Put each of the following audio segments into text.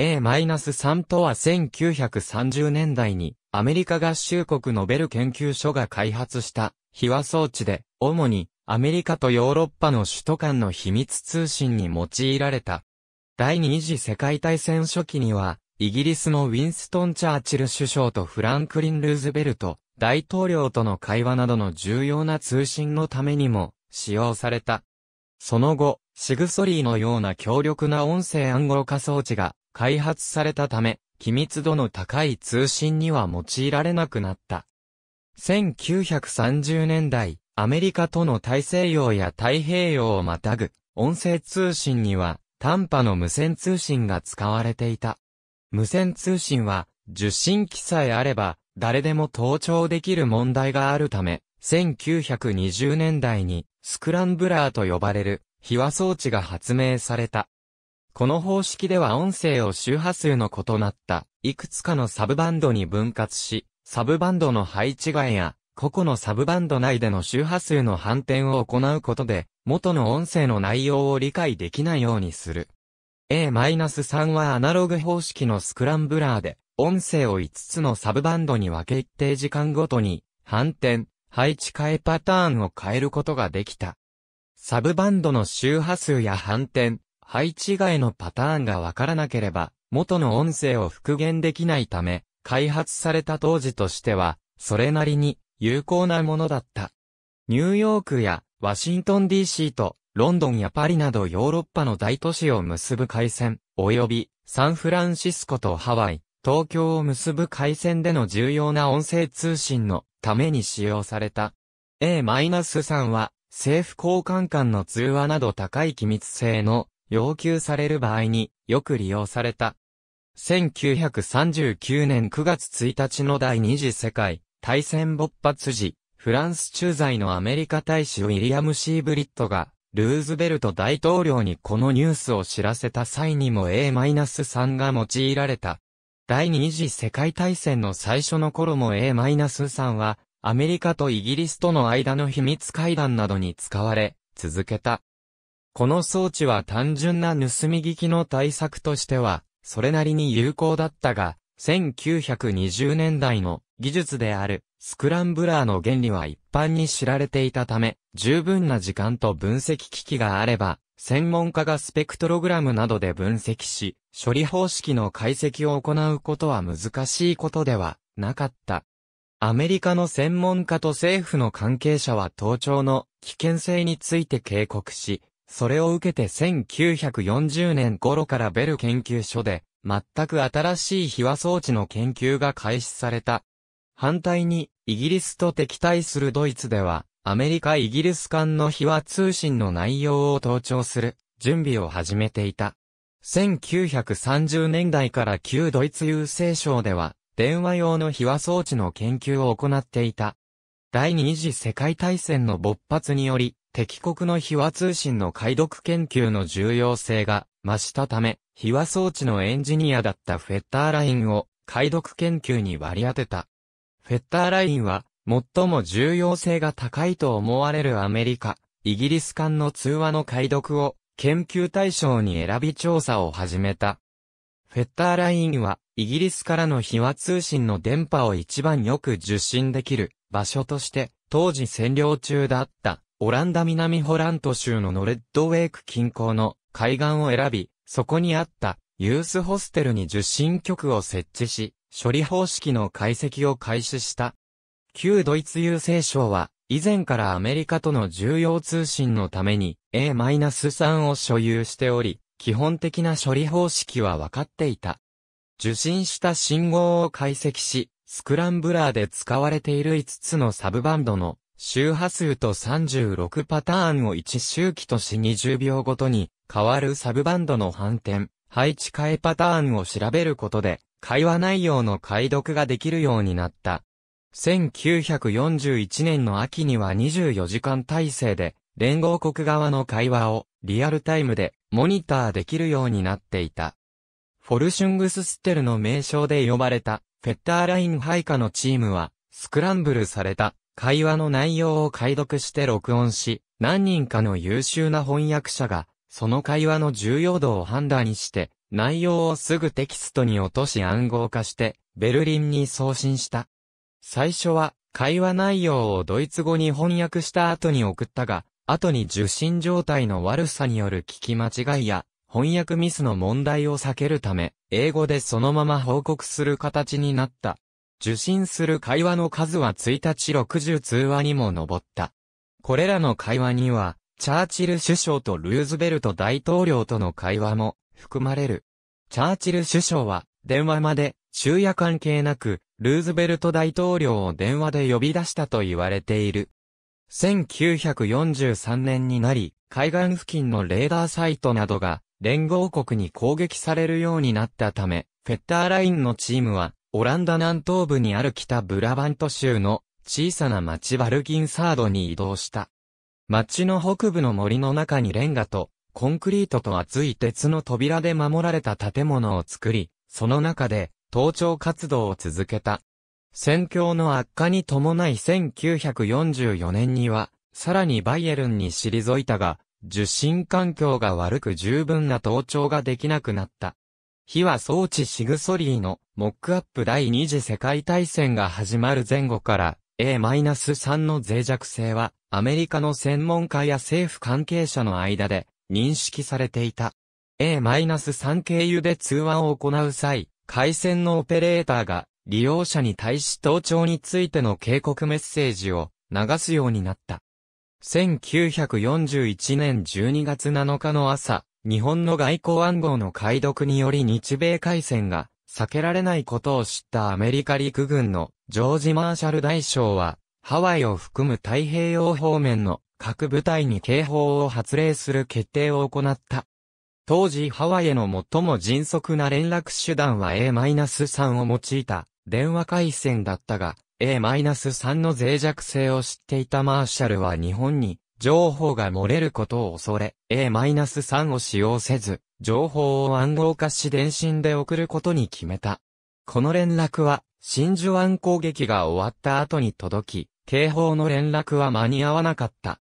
A-3 とは1930年代にアメリカ合衆国ノベル研究所が開発した秘話装置で、主にアメリカとヨーロッパの首都間の秘密通信に用いられた。第二次世界大戦初期には、イギリスのウィンストン・チャーチル首相とフランクリン・ルーズベルト大統領との会話などの重要な通信のためにも使用された。その後、シグソリーのような強力な音声暗号化装置が開発されたため、機密度の高い通信には用いられなくなった。1930年代、アメリカとの大西洋や太平洋をまたぐ音声通信には短波の無線通信が使われていた。無線通信は受信機さえあれば誰でも盗聴できる問題があるため、1920年代にスクランブラーと呼ばれる、秘話装置が発明された。この方式では音声を周波数の異なった、いくつかのサブバンドに分割し、サブバンドの配置換えや、個々のサブバンド内での周波数の反転を行うことで、元の音声の内容を理解できないようにする。A-3 はアナログ方式のスクランブラーで、音声を5つのサブバンドに分け一定時間ごとに、反転、配置換えパターンを変えることができた。サブバンドの周波数や反転、配置外のパターンがわからなければ、元の音声を復元できないため、開発された当時としては、それなりに有効なものだった。ニューヨークやワシントン DC とロンドンやパリなどヨーロッパの大都市を結ぶ回線、及びサンフランシスコとハワイ、東京を結ぶ回線での重要な音声通信のために使用された。A-3 は政府交換間の通話など高い機密性の要求される場合によく利用された。1939年9月1日の第二次世界大戦勃発時、フランス駐在のアメリカ大使ウィリアム・シー・ブリットが、ルーズベルト大統領にこのニュースを知らせた際にも A-3 が用いられた。第二次世界大戦の最初の頃も A-3 は、アメリカとイギリスとの間の秘密会談などに使われ、続けた。この装置は単純な盗み聞きの対策としては、それなりに有効だったが、1920年代の技術であるスクランブラーの原理は一般に知られていたため、十分な時間と分析機器があれば、専門家がスペクトログラムなどで分析し、処理方式の解析を行うことは難しいことではなかった。アメリカの専門家と政府の関係者は盗聴の危険性について警告し、それを受けて1940年頃からベル研究所で、全く新しい秘話装置の研究が開始された。反対に、イギリスと敵対するドイツでは、アメリカ・イギリス間の秘話通信の内容を盗聴する準備を始めていた。1930年代から旧ドイツ郵政省では、電話用の秘話装置の研究を行っていた。第二次世界大戦の勃発により、敵国の秘話通信の解読研究の重要性が増したため、秘話装置のエンジニアだったフェッターラインを解読研究に割り当てた。フェッターラインは、最も重要性が高いと思われるアメリカ、イギリス間の通話の解読を研究対象に選び調査を始めた。フェッターラインは、イギリスからの秘話通信の電波を一番よく受信できる場所として、当時占領中だったオランダ南ホラント州のノレッドウェイク近郊の海岸を選び、そこにあったユースホステルに受信局を設置し、処理方式の解析を開始した。旧ドイツ郵政省は、以前からアメリカとの重要通信のために A-3 を所有しており、基本的な処理方式は分かっていた。受信した信号を解析し、スクランブラーで使われている5つのサブバンドの周波数と36パターンを1周期とし20秒ごとに変わるサブバンドの反転、配置替えパターンを調べることで会話内容の解読ができるようになった。1941年の秋には24時間体制で連合国側の会話をリアルタイムでモニターできるようになっていた。フォルシュングスステルの名称で呼ばれたフェッターライン配下のチームはスクランブルされた会話の内容を解読して録音し、何人かの優秀な翻訳者が、その会話の重要度を判断して、内容をすぐテキストに落とし暗号化して、ベルリンに送信した。最初は、会話内容をドイツ語に翻訳した後に送ったが、後に受信状態の悪さによる聞き間違いや、翻訳ミスの問題を避けるため、英語でそのまま報告する形になった。受信する会話の数は1日60通話にも上った。これらの会話には、チャーチル首相とルーズベルト大統領との会話も含まれる。チャーチル首相は電話まで昼夜関係なくルーズベルト大統領を電話で呼び出したと言われている。1943年になり、海岸付近のレーダーサイトなどが連合国に攻撃されるようになったため、フェッターラインのチームはオランダ南東部にある北ブラバント州の小さな町バルギンサードに移動した。町の北部の森の中にレンガとコンクリートと厚い鉄の扉で守られた建物を作り、その中で盗聴活動を続けた。戦況の悪化に伴い1944年には、さらにバイエルンに退いたが、受信環境が悪く十分な盗聴ができなくなった。火は装置シグソリーのモックアップ第二次世界大戦が始まる前後から A-3 の脆弱性はアメリカの専門家や政府関係者の間で認識されていた。A-3 経由で通話を行う際、回線のオペレーターが利用者に対し盗聴についての警告メッセージを流すようになった。1941年12月7日の朝、日本の外交暗号の解読により日米海戦が避けられないことを知ったアメリカ陸軍のジョージ・マーシャル大将は、ハワイを含む太平洋方面の各部隊に警報を発令する決定を行った。当時ハワイへの最も迅速な連絡手段は A-3 を用いた電話回線だったが、A-3 の脆弱性を知っていたマーシャルは日本に情報が漏れることを恐れ、A-3 を使用せず、情報を暗号化し電信で送ることに決めた。この連絡は、真珠湾攻撃が終わった後に届き、警報の連絡は間に合わなかった。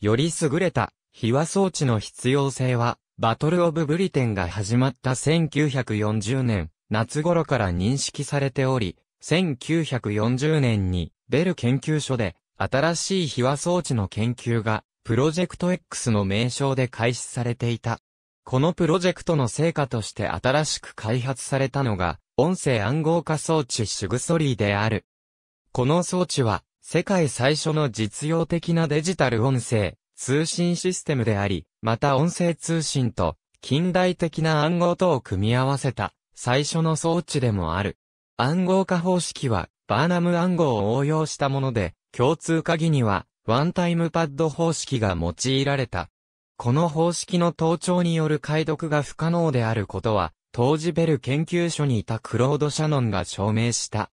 より優れた、秘話装置の必要性は、バトルオブブリテンが始まった1940年、夏頃から認識されており、1940年に、ベル研究所で、新しい秘話装置の研究が、プロジェクト X の名称で開始されていた。このプロジェクトの成果として新しく開発されたのが、音声暗号化装置シグソリーである。この装置は、世界最初の実用的なデジタル音声、通信システムであり、また音声通信と、近代的な暗号とを組み合わせた、最初の装置でもある。暗号化方式は、バーナム暗号を応用したもので、共通鍵には、ワンタイムパッド方式が用いられた。この方式の盗聴による解読が不可能であることは、当時ベル研究所にいたクロード・シャノンが証明した。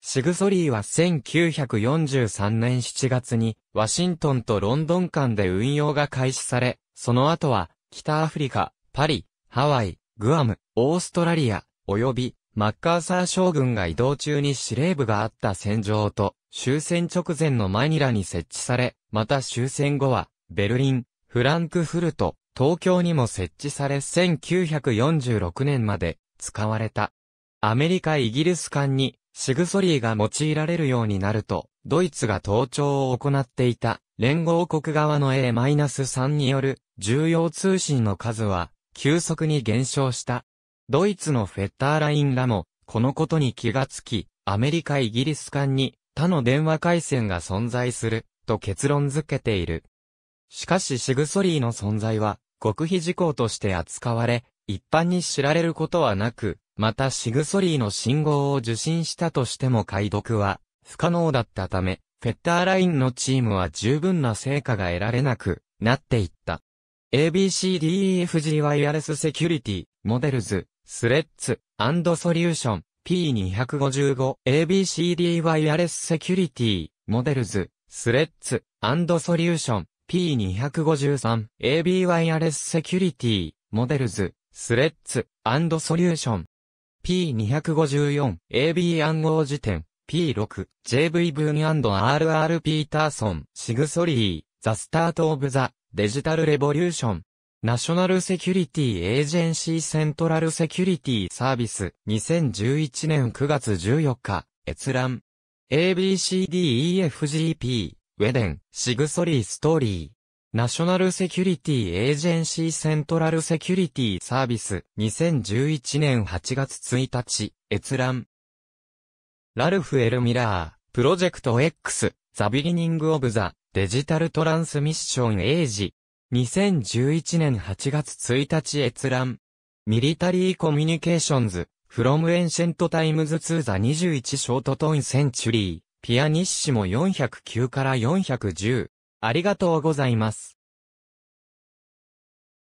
シグソリーは1943年7月にワシントンとロンドン間で運用が開始され、その後は北アフリカ、パリ、ハワイ、グアム、オーストラリア、及びマッカーサー将軍が移動中に司令部があった戦場と終戦直前のマニラに設置され、また終戦後は、ベルリン、フランクフルト、東京にも設置され1946年まで使われた。アメリカ・イギリス間にシグソリーが用いられるようになると、ドイツが盗聴を行っていた連合国側の A-3 による重要通信の数は急速に減少した。ドイツのフェッターラインらもこのことに気がつき、アメリカ・イギリス間に他の電話回線が存在する、と結論付けている。しかしシグソリーの存在は、極秘事項として扱われ、一般に知られることはなく、またシグソリーの信号を受信したとしても解読は不可能だったため、フェッターラインのチームは十分な成果が得られなくなっていった。ABCDEFG ワイヤレスセキュリティ、モデルズ、スレッツ、アンドソリューション、P255、ABCD ワイヤレスセキュリティ、モデルズ、スレッツ、アンドソリューション、P253、AB ワイヤレスセキュリティ、モデルズ、スレッツ、アンドソリューション。P254、AB 暗号辞典、P6、JV ブーニ &RR ピーターソン、シグソリー、ザスタートオブザ、デジタルレボリューション。ナショナルセキュリティエージェンシーセントラルセキュリティサービス2011年9月14日閲覧 ABCDEFGP ウェデンシグソリーストーリーナショナルセキュリティエージェンシーセントラルセキュリティサービス2011年8月1日閲覧ラルフ・エル・ミラープロジェクト X ザ・ビギニング・オブ・ザ・デジタル・トランスミッション・エイジ2011年8月1日閲覧。ミリタリーコミュニケーションズ、from ancient times to the 21 short tone century, ピアニッシモ409から410。ありがとうございます。